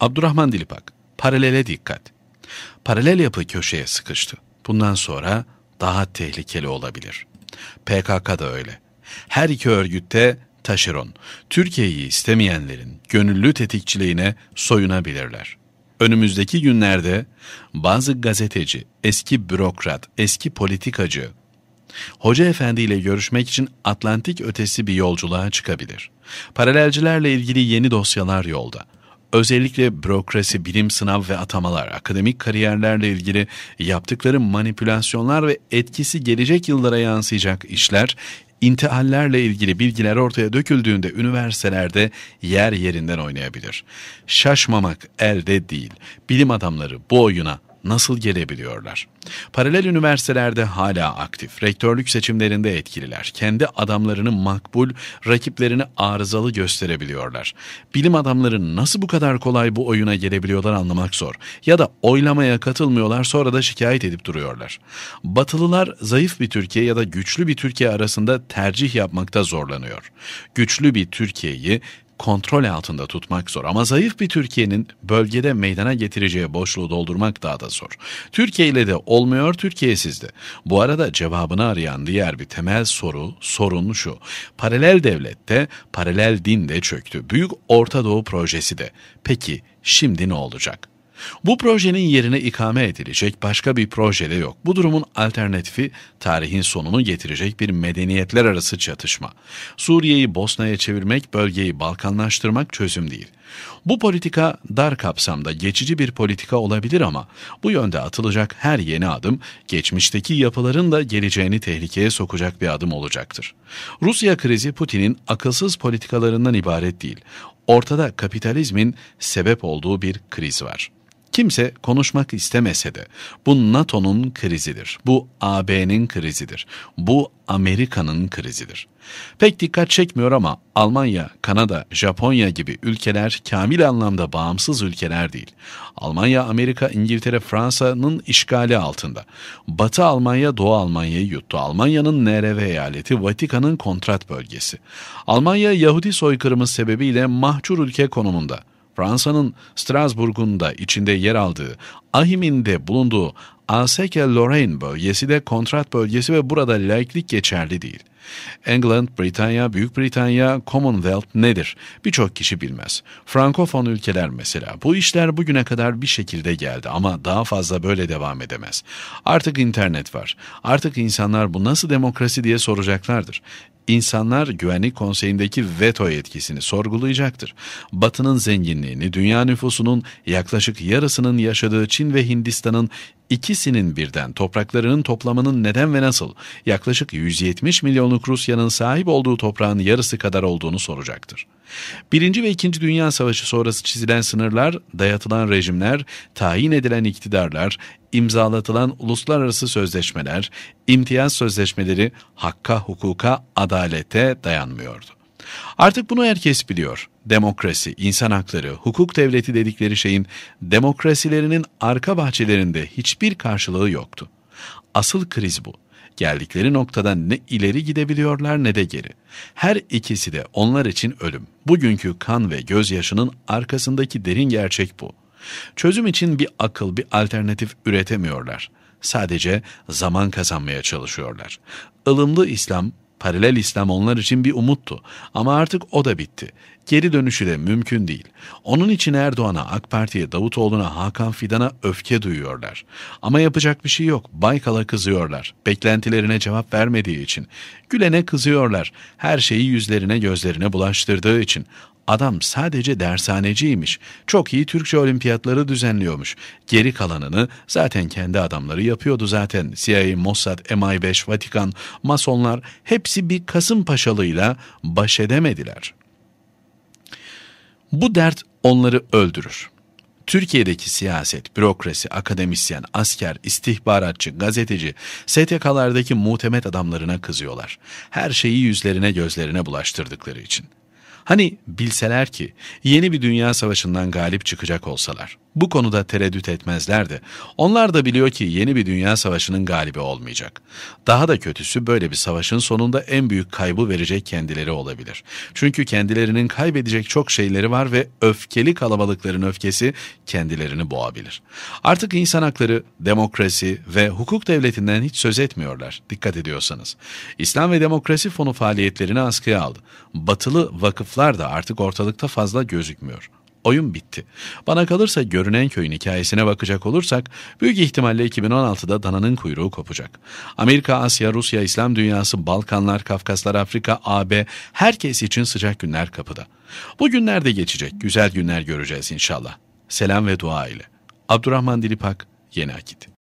Abdurrahman Dilipak, paralele dikkat. Paralel yapı köşeye sıkıştı. Bundan sonra daha tehlikeli olabilir. PKK da öyle. Her iki örgütte taşeron, Türkiye'yi istemeyenlerin gönüllü tetikçiliğine soyunabilirler. Önümüzdeki günlerde bazı gazeteci, eski bürokrat, eski politikacı, Hoca Efendi ile görüşmek için Atlantik ötesi bir yolculuğa çıkabilir. Paralelcilerle ilgili yeni dosyalar yolda. Özellikle bürokrasi, bilim sınav ve atamalar, akademik kariyerlerle ilgili yaptıkları manipülasyonlar ve etkisi gelecek yıllara yansıyacak işler, intihallerle ilgili bilgiler ortaya döküldüğünde üniversitelerde yer yerinden oynayabilir. Şaşmamak elde değil. Bilim adamları bu oyuna nasıl gelebiliyorlar? Paralel üniversitelerde hala aktif, rektörlük seçimlerinde etkililer. Kendi adamlarını makbul, rakiplerini arızalı gösterebiliyorlar. Bilim adamları nasıl bu kadar kolay bu oyuna gelebiliyorlar anlamak zor. Ya da oylamaya katılmıyorlar sonra da şikayet edip duruyorlar. Batılılar zayıf bir Türkiye ya da güçlü bir Türkiye arasında tercih yapmakta zorlanıyor. Güçlü bir Türkiye'yi kontrol altında tutmak zor ama zayıf bir Türkiye'nin bölgede meydana getireceği boşluğu doldurmak daha da zor. Türkiye ile de olmuyor, Türkiye sizde. Bu arada cevabını arayan diğer bir temel soru, sorun şu. Paralel devlette, paralel din de çöktü. Büyük Orta Doğu projesi de. Peki şimdi ne olacak? Bu projenin yerine ikame edilecek başka bir proje de yok. Bu durumun alternatifi tarihin sonunu getirecek bir medeniyetler arası çatışma. Suriye'yi Bosna'ya çevirmek, bölgeyi Balkanlaştırmak çözüm değil. Bu politika dar kapsamda geçici bir politika olabilir ama bu yönde atılacak her yeni adım geçmişteki yapıların da geleceğini tehlikeye sokacak bir adım olacaktır. Rusya krizi Putin'in akılsız politikalarından ibaret değil. Ortada kapitalizmin sebep olduğu bir kriz var. Kimse konuşmak istemese de bu NATO'nun krizidir. Bu AB'nin krizidir. Bu Amerika'nın krizidir. Pek dikkat çekmiyor ama Almanya, Kanada, Japonya gibi ülkeler kamil anlamda bağımsız ülkeler değil. Almanya, Amerika, İngiltere, Fransa'nın işgali altında. Batı Almanya, Doğu Almanya'yı yuttu. Almanya'nın NRV eyaleti, Vatikan'ın kontrat bölgesi. Almanya, Yahudi soykırımı sebebiyle mahcur ülke konumunda. Fransa'nın Strasbourg'unda içinde yer aldığı, Ahim'in de bulunduğu alsace lorraine bölgesi de kontrat bölgesi ve burada laiklik geçerli değil.'' England, Britanya, Büyük Britanya, Commonwealth nedir? Birçok kişi bilmez. Frankofon ülkeler mesela. Bu işler bugüne kadar bir şekilde geldi ama daha fazla böyle devam edemez. Artık internet var. Artık insanlar bu nasıl demokrasi diye soracaklardır. İnsanlar Güvenlik Konseyi'ndeki veto yetkisini sorgulayacaktır. Batı'nın zenginliğini, dünya nüfusunun yaklaşık yarısının yaşadığı Çin ve Hindistan'ın ikisinin birden topraklarının toplamının neden ve nasıl yaklaşık 170 milyonluk Rusya'nın sahip olduğu toprağın yarısı kadar olduğunu soracaktır. Birinci ve İkinci Dünya Savaşı sonrası çizilen sınırlar, dayatılan rejimler, tayin edilen iktidarlar, imzalatılan uluslararası sözleşmeler, imtiyaz sözleşmeleri hakka, hukuka, adalete dayanmıyordu. Artık bunu herkes biliyor. Demokrasi, insan hakları, hukuk devleti dedikleri şeyin demokrasilerinin arka bahçelerinde hiçbir karşılığı yoktu. Asıl kriz bu. Geldikleri noktadan ne ileri gidebiliyorlar ne de geri. Her ikisi de onlar için ölüm. Bugünkü kan ve gözyaşının arkasındaki derin gerçek bu. Çözüm için bir akıl, bir alternatif üretemiyorlar. Sadece zaman kazanmaya çalışıyorlar. Ilımlı İslam Paralel İslam onlar için bir umuttu ama artık o da bitti. Geri dönüşü de mümkün değil. Onun için Erdoğan'a, AK Parti'ye, Davutoğlu'na, Hakan Fidan'a öfke duyuyorlar. Ama yapacak bir şey yok. Baykal'a kızıyorlar. Beklentilerine cevap vermediği için. Gülen'e kızıyorlar. Her şeyi yüzlerine gözlerine bulaştırdığı için. Adam sadece dershaneciymiş. Çok iyi Türkçe olimpiyatları düzenliyormuş. Geri kalanını zaten kendi adamları yapıyordu zaten. CIA, Mossad, MI5, Vatikan, Masonlar hepsi bir Kasımpaşalıyla baş edemediler. Bu dert onları öldürür. Türkiye'deki siyaset, bürokrasi, akademisyen, asker, istihbaratçı, gazeteci, STK'lardaki muhtemet adamlarına kızıyorlar. Her şeyi yüzlerine gözlerine bulaştırdıkları için. Hani bilseler ki yeni bir dünya savaşından galip çıkacak olsalar. Bu konuda tereddüt etmezlerdi. Onlar da biliyor ki yeni bir dünya savaşının galibi olmayacak. Daha da kötüsü böyle bir savaşın sonunda en büyük kaybı verecek kendileri olabilir. Çünkü kendilerinin kaybedecek çok şeyleri var ve öfkeli kalabalıkların öfkesi kendilerini boğabilir. Artık insan hakları, demokrasi ve hukuk devletinden hiç söz etmiyorlar dikkat ediyorsanız. İslam ve Demokrasi Fonu faaliyetlerini askıya aldı. Batılı vakıf fotoğraflar da artık ortalıkta fazla gözükmüyor. Oyun bitti. Bana kalırsa görünen köyün hikayesine bakacak olursak büyük ihtimalle 2016'da dananın kuyruğu kopacak. Amerika, Asya, Rusya, İslam dünyası, Balkanlar, Kafkaslar, Afrika, AB herkes için sıcak günler kapıda. Bu günler de geçecek. Güzel günler göreceğiz inşallah. Selam ve dua ile. Abdurrahman Dilipak, Yeni Akit.